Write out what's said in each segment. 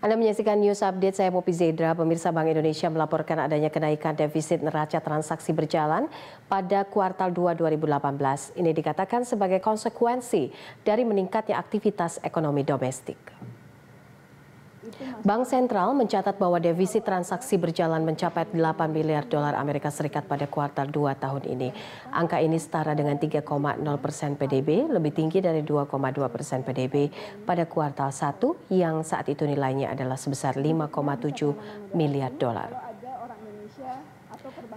Anda menyaksikan news update saya Popi Zedra. Pemirsa Bank Indonesia melaporkan adanya kenaikan defisit neraca transaksi berjalan pada kuartal 2 2018. Ini dikatakan sebagai konsekuensi dari meningkatnya aktivitas ekonomi domestik. Bank Sentral mencatat bahwa defisit transaksi berjalan mencapai 8 miliar dolar Amerika Serikat pada kuartal 2 tahun ini. Angka ini setara dengan 3,0 persen PDB, lebih tinggi dari 2,2 persen PDB pada kuartal 1 yang saat itu nilainya adalah sebesar 5,7 miliar dolar.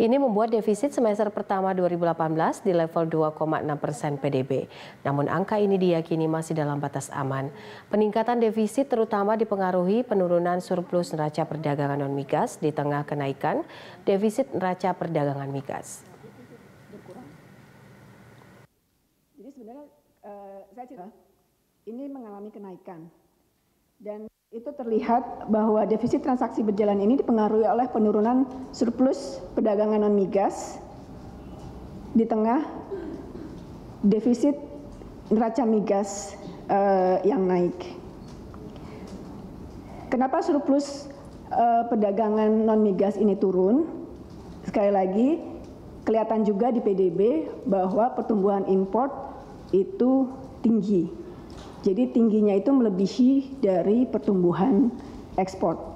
Ini membuat defisit semester pertama 2018 di level 2,6 persen PDB. Namun angka ini diyakini masih dalam batas aman. Peningkatan defisit terutama dipengaruhi penurunan surplus neraca perdagangan non migas di tengah kenaikan defisit neraca perdagangan migas. Eh, ini mengalami kenaikan dan itu terlihat bahwa defisit transaksi berjalan ini dipengaruhi oleh penurunan surplus perdagangan non migas di tengah defisit neraca migas uh, yang naik. Kenapa surplus uh, perdagangan non migas ini turun? Sekali lagi, kelihatan juga di PDB bahwa pertumbuhan import itu tinggi jadi tingginya itu melebihi dari pertumbuhan ekspor.